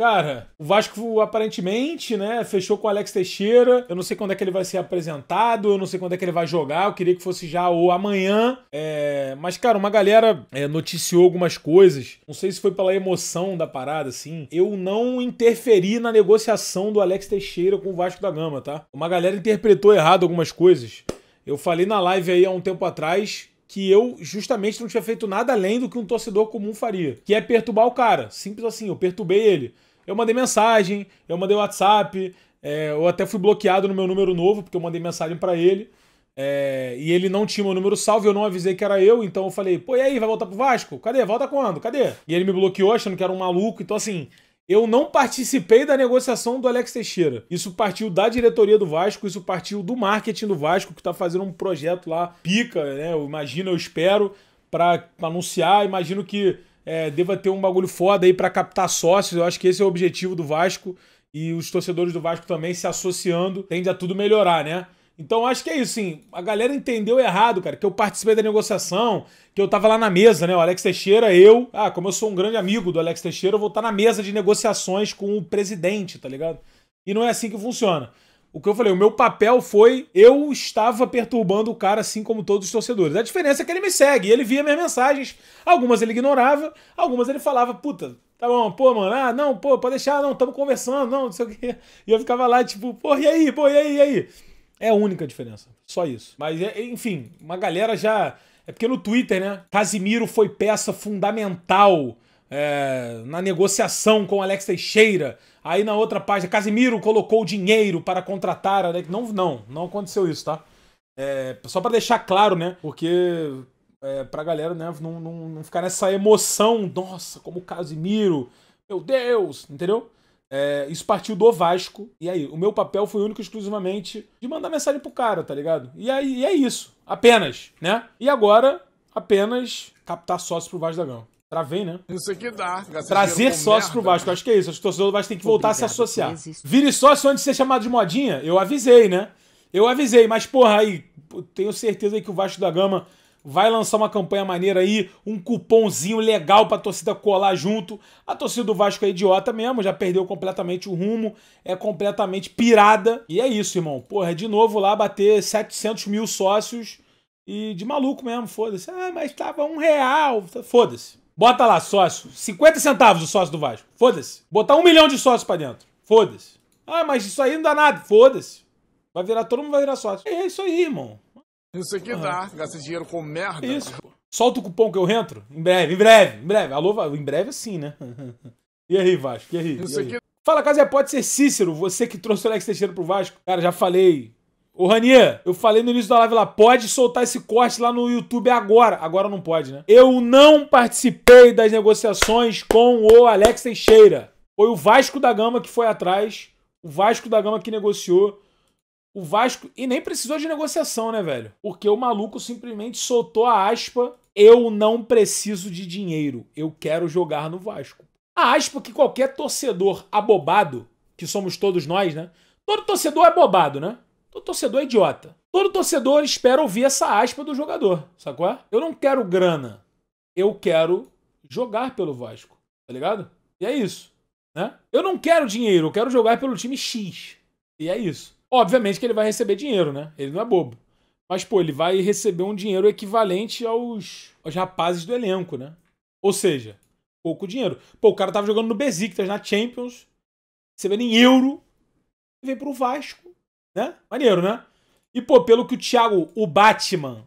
Cara, o Vasco aparentemente, né, fechou com o Alex Teixeira. Eu não sei quando é que ele vai ser apresentado, eu não sei quando é que ele vai jogar. Eu queria que fosse já ou amanhã. É... Mas, cara, uma galera é, noticiou algumas coisas. Não sei se foi pela emoção da parada, assim. Eu não interferi na negociação do Alex Teixeira com o Vasco da Gama, tá? Uma galera interpretou errado algumas coisas. Eu falei na live aí há um tempo atrás que eu justamente não tinha feito nada além do que um torcedor comum faria, que é perturbar o cara. Simples assim, eu perturbei ele. Eu mandei mensagem, eu mandei WhatsApp, é, eu até fui bloqueado no meu número novo, porque eu mandei mensagem para ele. É, e ele não tinha meu número salvo, eu não avisei que era eu, então eu falei, pô, e aí, vai voltar pro Vasco? Cadê? Volta quando? Cadê? E ele me bloqueou achando que era um maluco, então assim, eu não participei da negociação do Alex Teixeira. Isso partiu da diretoria do Vasco, isso partiu do marketing do Vasco, que tá fazendo um projeto lá, pica, né? Eu imagino, eu espero, para anunciar. Imagino que é, deva ter um bagulho foda aí para captar sócios. Eu acho que esse é o objetivo do Vasco e os torcedores do Vasco também se associando, tende a tudo melhorar, né? Então acho que é isso, sim. A galera entendeu errado, cara, que eu participei da negociação, que eu tava lá na mesa, né? O Alex Teixeira, eu. Ah, como eu sou um grande amigo do Alex Teixeira, eu vou estar tá na mesa de negociações com o presidente, tá ligado? E não é assim que funciona o que eu falei, o meu papel foi eu estava perturbando o cara assim como todos os torcedores. A diferença é que ele me segue, ele via minhas mensagens, algumas ele ignorava, algumas ele falava, puta, tá bom, pô, mano, ah, não, pô, pode deixar, não, estamos conversando, não, não sei o quê. E eu ficava lá, tipo, pô, e aí, pô, e aí, e aí? É a única diferença, só isso. Mas, é, enfim, uma galera já... É porque no Twitter, né, Casimiro foi peça fundamental é, na negociação com Alex Teixeira. Aí na outra página, Casimiro colocou dinheiro para contratar Alex. Não, não, não aconteceu isso, tá? É, só para deixar claro, né? Porque é, pra galera, né, não, não, não, ficar nessa emoção, nossa, como Casimiro, meu Deus, entendeu? É, isso partiu do Vasco. E aí, o meu papel foi único e exclusivamente de mandar mensagem pro cara, tá ligado? E aí e é isso. Apenas, né? E agora, apenas captar sócio pro Vasco da Gama. Travei, né? Isso aqui dá. Trazer sócio pro Vasco. Acho que é isso. Acho que o torcedor do Vasco tem que voltar Obrigado, a se associar. Vire sócio antes de ser chamado de modinha. Eu avisei, né? Eu avisei, mas porra, aí, tenho certeza aí que o Vasco da Gama vai lançar uma campanha maneira aí, um cupomzinho legal pra torcida colar junto. A torcida do Vasco é idiota mesmo, já perdeu completamente o rumo, é completamente pirada. E é isso, irmão. Porra, de novo lá bater 700 mil sócios e de maluco mesmo, foda-se. Ah, mas tava um real. Foda-se. Bota lá, sócio. 50 centavos o sócio do Vasco. Foda-se. Botar um milhão de sócios pra dentro. Foda-se. Ah, mas isso aí não dá nada. Foda-se. Vai virar, todo mundo vai virar sócio. É isso aí, irmão. Isso aqui ah. dá. Gasta dinheiro com merda. Isso. Solta o cupom que eu entro. Em breve, em breve, em breve. Alô, em breve sim, né? e aí, Vasco? E aí? E aí? Aqui... Fala, Casé, pode ser Cícero, você que trouxe o Alex Teixeira pro Vasco. Cara, já falei Ô, Ranier, eu falei no início da live lá, pode soltar esse corte lá no YouTube agora. Agora não pode, né? Eu não participei das negociações com o Alex Teixeira. Foi o Vasco da Gama que foi atrás, o Vasco da Gama que negociou. O Vasco. E nem precisou de negociação, né, velho? Porque o maluco simplesmente soltou a aspa. Eu não preciso de dinheiro. Eu quero jogar no Vasco. A aspa que qualquer torcedor abobado, que somos todos nós, né? Todo torcedor é bobado, né? Todo torcedor é idiota. Todo torcedor espera ouvir essa aspa do jogador, sacou? Eu não quero grana. Eu quero jogar pelo Vasco, tá ligado? E é isso, né? Eu não quero dinheiro, eu quero jogar pelo time X. E é isso. Obviamente que ele vai receber dinheiro, né? Ele não é bobo. Mas, pô, ele vai receber um dinheiro equivalente aos, aos rapazes do elenco, né? Ou seja, pouco dinheiro. Pô, o cara tava jogando no Besiktas, na Champions, recebendo em euro, e veio pro Vasco né? Maneiro, né? E, pô, pelo que o Thiago, o Batman,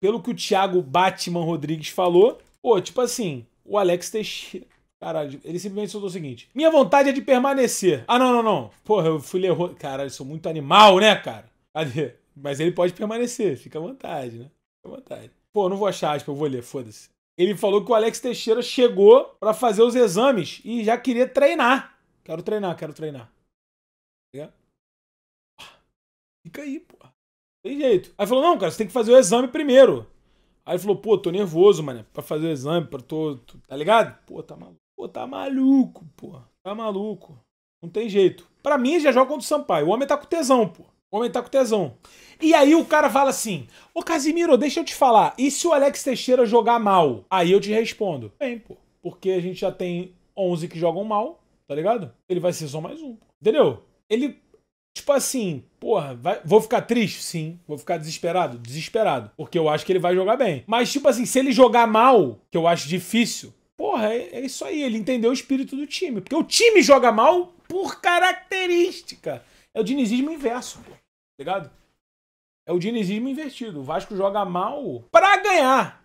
pelo que o Thiago Batman Rodrigues falou, pô, tipo assim, o Alex Teixeira. Caralho, ele simplesmente soltou o seguinte: Minha vontade é de permanecer. Ah, não, não, não. Porra, eu fui ler. Caralho, sou muito animal, né, cara? Cadê? Mas ele pode permanecer, fica à vontade, né? Fica à vontade. Pô, não vou achar aspa, tipo, eu vou ler, foda-se. Ele falou que o Alex Teixeira chegou para fazer os exames e já queria treinar. Quero treinar, quero treinar. Fica aí, pô. Tem jeito. Aí falou, não, cara, você tem que fazer o exame primeiro. Aí falou, pô, tô nervoso, mano, pra fazer o exame, pra tô, tô, Tá ligado? Pô, tá maluco. Pô, tá maluco, pô. Tá maluco. Não tem jeito. Pra mim, já joga contra o Sampaio. O homem tá com tesão, pô. O homem tá com tesão. E aí o cara fala assim: Ô Casimiro, deixa eu te falar. E se o Alex Teixeira jogar mal? Aí eu te respondo: Bem, pô. Porque a gente já tem 11 que jogam mal, tá ligado? Ele vai ser só mais um. Entendeu? Ele Tipo assim, porra, vai, vou ficar triste? Sim. Vou ficar desesperado? Desesperado. Porque eu acho que ele vai jogar bem. Mas, tipo assim, se ele jogar mal, que eu acho difícil, porra, é, é isso aí. Ele entendeu o espírito do time. Porque o time joga mal por característica. É o dinizismo inverso, pô. Tá ligado? É o dinizismo invertido. O Vasco joga mal pra ganhar.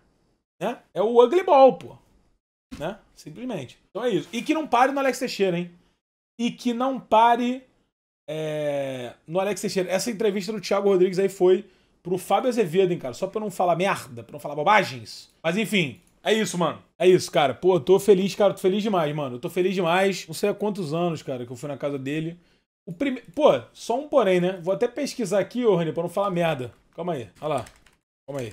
Né? É o ugly ball, pô. Né? Simplesmente. Então é isso. E que não pare no Alex Teixeira, hein? E que não pare é, no Alex Teixeira. Essa entrevista do Thiago Rodrigues aí foi pro Fábio Azevedo, hein, cara? Só pra não falar merda, pra não falar bobagens. Mas enfim, é isso, mano. É isso, cara. Pô, eu tô feliz, cara. Tô feliz demais, mano. Eu tô feliz demais. Não sei há quantos anos, cara, que eu fui na casa dele. O primeiro. Pô, só um porém, né? Vou até pesquisar aqui, ô, Rani, pra não falar merda. Calma aí. Olha lá. Calma aí.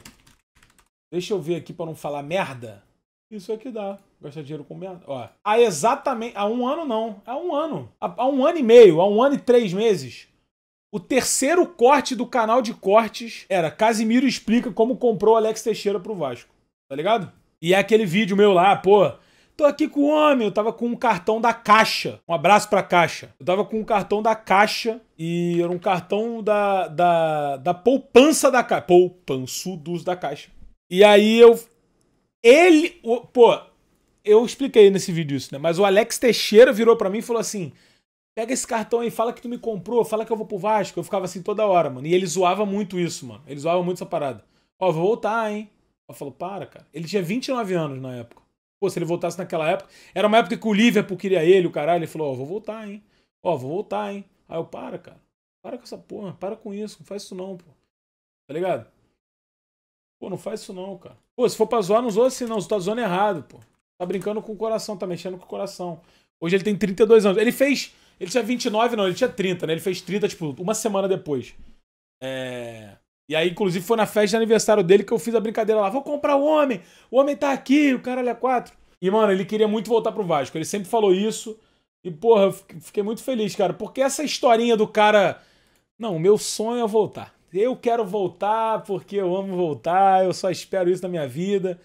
Deixa eu ver aqui pra não falar merda. Isso é que dá. Gastar dinheiro com merda. Ó, há exatamente. Há um ano, não. Há um ano. Há, um ano e meio. Há um ano e três meses. O terceiro corte do canal de cortes era Casimiro explica como comprou Alex Teixeira pro Vasco. Tá ligado? E é aquele vídeo meu lá, pô. Tô aqui com o homem. Eu tava com um cartão da Caixa. Um abraço pra Caixa. Eu tava com um cartão da Caixa e era um cartão da, da, da poupança da Caixa. Poupançudos da Caixa. E aí eu ele. O, pô, eu expliquei nesse vídeo isso, né? Mas o Alex Teixeira virou para mim e falou assim: pega esse cartão aí, fala que tu me comprou, fala que eu vou pro Vasco. Eu ficava assim toda hora, mano. E ele zoava muito isso, mano. Ele zoava muito essa parada. Ó, vou voltar, hein? Eu falo, para, cara. Ele tinha 29 anos na época. Pô, se ele voltasse naquela época. Era uma época que o Liverpool queria ele, o caralho. Ele falou, ó, vou voltar, hein? Ó, vou voltar, hein? Aí eu, para, cara. Para com essa porra, para com isso, não faz isso não, pô. Tá ligado? Pô, não faz isso não, cara. Pô, se for pra zoar, não zoa assim não. Você tá zoando errado, pô. Tá brincando com o coração, tá mexendo com o coração. Hoje ele tem 32 anos. Ele fez... Ele tinha 29, não. Ele tinha 30, né? Ele fez 30, tipo, uma semana depois. É... E aí, inclusive, foi na festa de aniversário dele que eu fiz a brincadeira lá. Vou comprar o homem! O homem tá aqui, o cara é quatro. E, mano, ele queria muito voltar pro Vasco. Ele sempre falou isso. E, porra, eu fiquei muito feliz, cara. Porque essa historinha do cara... Não, o meu sonho é voltar eu quero voltar porque eu amo voltar, eu só espero isso na minha vida.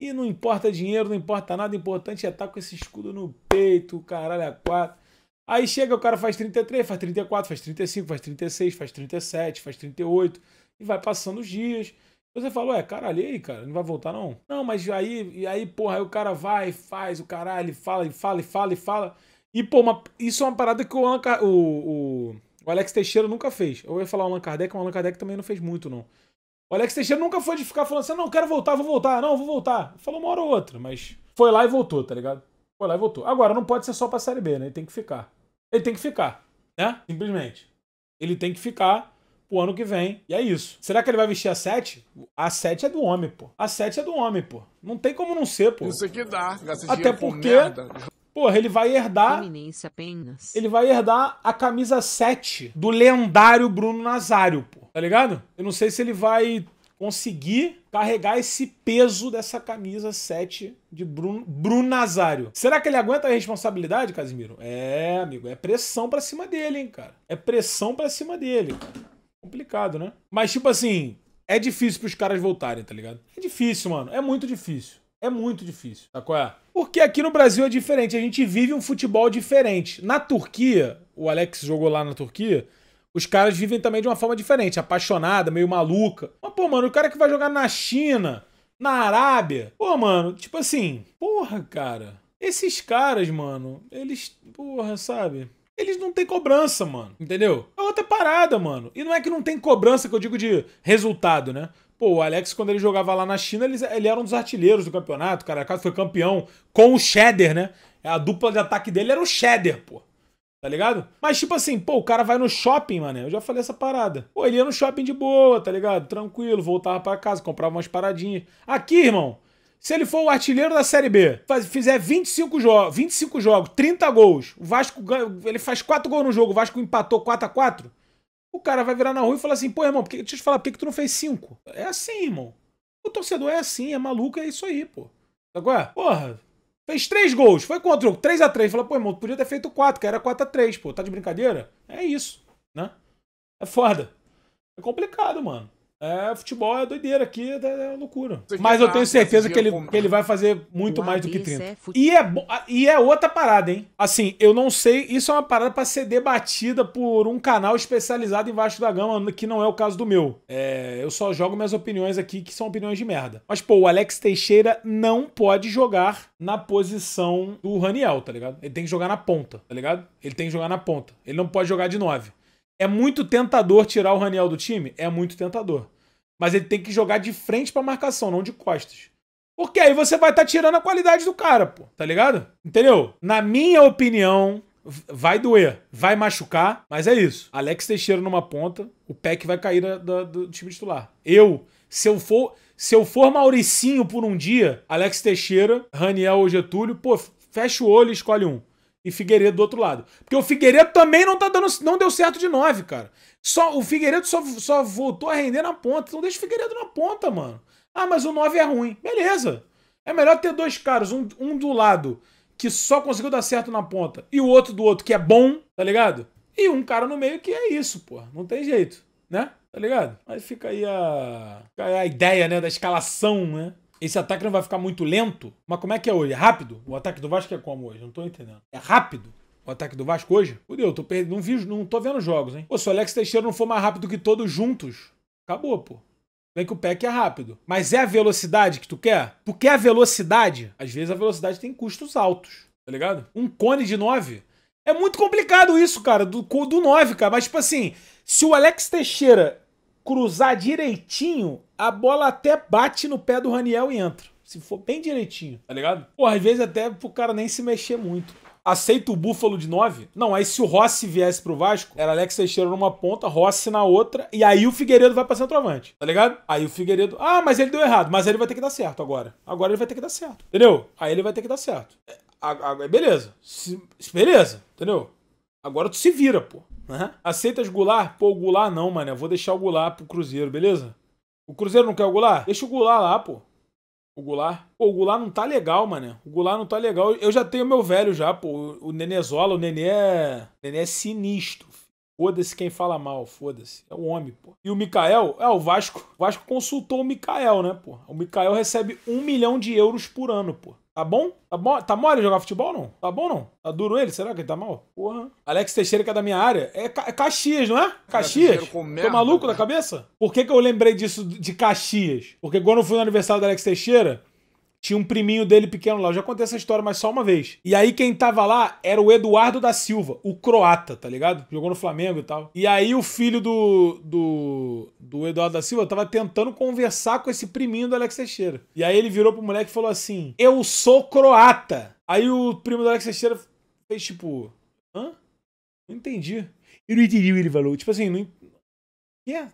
E não importa dinheiro, não importa nada, o importante é estar tá com esse escudo no peito, caralho, é a quatro. Aí chega, o cara faz 33, faz 34, faz 35, faz 36, faz 37, faz 38, e vai passando os dias. Você fala, ué, caralho, aí, cara, não vai voltar não? Não, mas aí, e aí, porra, aí o cara vai, faz o caralho, fala, e fala, e fala, e fala. E, pô, uma, isso é uma parada que o, o, o o Alex Teixeira nunca fez. Eu ia falar o Allan Kardec, mas o Allan Kardec também não fez muito, não. O Alex Teixeira nunca foi de ficar falando assim, não, quero voltar, vou voltar, não, vou voltar. Falou uma hora ou outra, mas foi lá e voltou, tá ligado? Foi lá e voltou. Agora, não pode ser só pra Série B, né? Ele tem que ficar. Ele tem que ficar, né? Simplesmente. Ele tem que ficar pro ano que vem. E é isso. Será que ele vai vestir a 7? A 7 é do homem, pô. A 7 é do homem, pô. Não tem como não ser, pô. Isso aqui dá. Até porque... Porra, ele vai herdar. Ele vai herdar a camisa 7 do lendário Bruno Nazário, pô. Tá ligado? Eu não sei se ele vai conseguir carregar esse peso dessa camisa 7 de Bruno, Bruno Nazário. Será que ele aguenta a responsabilidade, Casimiro? É, amigo, é pressão para cima dele, hein, cara. É pressão para cima dele. Complicado, né? Mas tipo assim, é difícil pros caras voltarem, tá ligado? É difícil, mano. É muito difícil. É muito difícil, tá qual é? Porque aqui no Brasil é diferente, a gente vive um futebol diferente. Na Turquia, o Alex jogou lá na Turquia, os caras vivem também de uma forma diferente, apaixonada, meio maluca. Mas, pô, mano, o cara que vai jogar na China, na Arábia, pô, mano, tipo assim, porra, cara. Esses caras, mano, eles, porra, sabe? Eles não têm cobrança, mano, entendeu? É outra parada, mano. E não é que não tem cobrança que eu digo de resultado, né? Pô, o Alex, quando ele jogava lá na China, ele, ele era um dos artilheiros do campeonato, cara. Foi campeão com o Shedder, né? A dupla de ataque dele era o Shedder, pô. Tá ligado? Mas tipo assim, pô, o cara vai no shopping, mano. Eu já falei essa parada. Pô, ele ia no shopping de boa, tá ligado? Tranquilo, voltava para casa, comprava umas paradinhas. Aqui, irmão, se ele for o artilheiro da Série B, faz, fizer 25 jogos, 25 jogos, 30 gols, o Vasco ganha, ele faz 4 gols no jogo, o Vasco empatou 4 a 4 o cara vai virar na rua e falar assim, pô, irmão, porque, deixa eu te falar, por que, que tu não fez cinco? É assim, irmão. O torcedor é assim, é maluco, é isso aí, pô. Agora, porra, fez três gols, foi contra o 3x3. Fala, pô, irmão, tu podia ter feito quatro, que era 4x3, pô. Tá de brincadeira? É isso, né? É foda. É complicado, mano. É, futebol é doideira aqui, é, é loucura. Mas eu tá tenho certeza que ele, que ele vai fazer muito mais do que 30. É e é, e é outra parada, hein? Assim, eu não sei, isso é uma parada para ser debatida por um canal especializado em Vasco da Gama, que não é o caso do meu. É, eu só jogo minhas opiniões aqui, que são opiniões de merda. Mas, pô, o Alex Teixeira não pode jogar na posição do Raniel, tá ligado? Ele tem que jogar na ponta, tá ligado? Ele tem que jogar na ponta. Ele não pode jogar de 9. É muito tentador tirar o Raniel do time? É muito tentador. Mas ele tem que jogar de frente pra marcação, não de costas. Porque aí você vai estar tá tirando a qualidade do cara, pô. Tá ligado? Entendeu? Na minha opinião, vai doer, vai machucar, mas é isso. Alex Teixeira numa ponta, o PEC vai cair do time titular. Eu, se eu for. Se eu for Mauricinho por um dia, Alex Teixeira, Raniel ou Getúlio, pô, fecha o olho e escolhe um e Figueiredo do outro lado. Porque o Figueiredo também não, tá dando, não deu certo de 9, cara. Só, o Figueiredo só, só voltou a render na ponta. Então deixa o Figueiredo na ponta, mano. Ah, mas o 9 é ruim. Beleza. É melhor ter dois caras, um, um do lado que só conseguiu dar certo na ponta e o outro do outro que é bom, tá ligado? E um cara no meio que é isso, pô. Não tem jeito, né? Tá ligado? Aí fica aí a, a ideia, né, da escalação, né? esse ataque não vai ficar muito lento. Mas como é que é hoje? É rápido? O ataque do Vasco é como hoje? Não tô entendendo. É rápido? O ataque do Vasco hoje? Fudeu, eu tô perdendo. Não, vi, não tô vendo jogos, hein? Pô, se o Alex Teixeira não for mais rápido que todos juntos, acabou, pô. Vem que o pack é rápido. Mas é a velocidade que tu quer? Tu quer a velocidade? Às vezes a velocidade tem custos altos, tá ligado? Um cone de 9 é muito complicado isso, cara, do, do 9, cara. Mas, tipo assim, se o Alex Teixeira cruzar direitinho, a bola até bate no pé do Raniel e entra. Se for bem direitinho, tá ligado? Pô, às vezes até pro cara nem se mexer muito. Aceita o Búfalo de 9? Não, aí se o Rossi viesse pro Vasco, era Alex Teixeira numa ponta, Rossi na outra, e aí o Figueiredo vai pra centroavante, tá ligado? Aí o Figueiredo, ah, mas ele deu errado, mas ele vai ter que dar certo agora. Agora ele vai ter que dar certo, entendeu? Aí ele vai ter que dar certo. É, a, a, beleza, se, beleza, entendeu? Agora tu se vira, pô. Uhum. Aceitas gular Pô, o não, mano. vou deixar o gular pro Cruzeiro, beleza? O Cruzeiro não quer o gular Deixa o gular lá, pô. O gular Pô, o gular não tá legal, mano. O gular não tá legal. Eu já tenho meu velho já, pô. O Nenezola, o Nenê é... O Nenê é, é sinistro Foda-se quem fala mal, foda-se. É o homem, pô. E o Mikael, é, o Vasco. O Vasco consultou o Mikael, né, pô? O Mikael recebe um milhão de euros por ano, pô. Tá bom? Tá bom? Tá mole jogar futebol, não? Tá bom, não? Tá duro ele? Será que ele tá mal? Porra. Alex Teixeira, que é da minha área, é, Ca é Caxias, não é? Caxias? Tô maluco da cabeça? Por que, que eu lembrei disso de Caxias? Porque quando eu fui no aniversário do Alex Teixeira, tinha um priminho dele pequeno lá. Eu já contei essa história, mas só uma vez. E aí quem tava lá era o Eduardo da Silva, o croata, tá ligado? Jogou no Flamengo e tal. E aí o filho do, do, do Eduardo da Silva tava tentando conversar com esse priminho do Alex Teixeira. E aí ele virou pro moleque e falou assim: Eu sou croata. Aí o primo do Alex Teixeira fez tipo: Hã? Não entendi. Eu não entendi o que ele falou. Tipo assim, não. é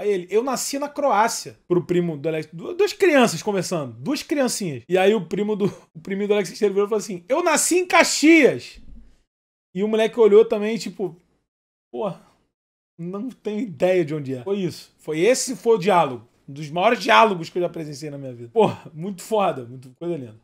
Aí ele, eu nasci na Croácia, pro primo do Alex. Duas crianças conversando, duas criancinhas. E aí o primo do o primo do Alex Esteiro virou falou assim: Eu nasci em Caxias! E o moleque olhou também, tipo, pô, não tenho ideia de onde é. Foi isso. Foi esse foi o diálogo. Um dos maiores diálogos que eu já presenciei na minha vida. Pô, muito foda, muito coisa linda.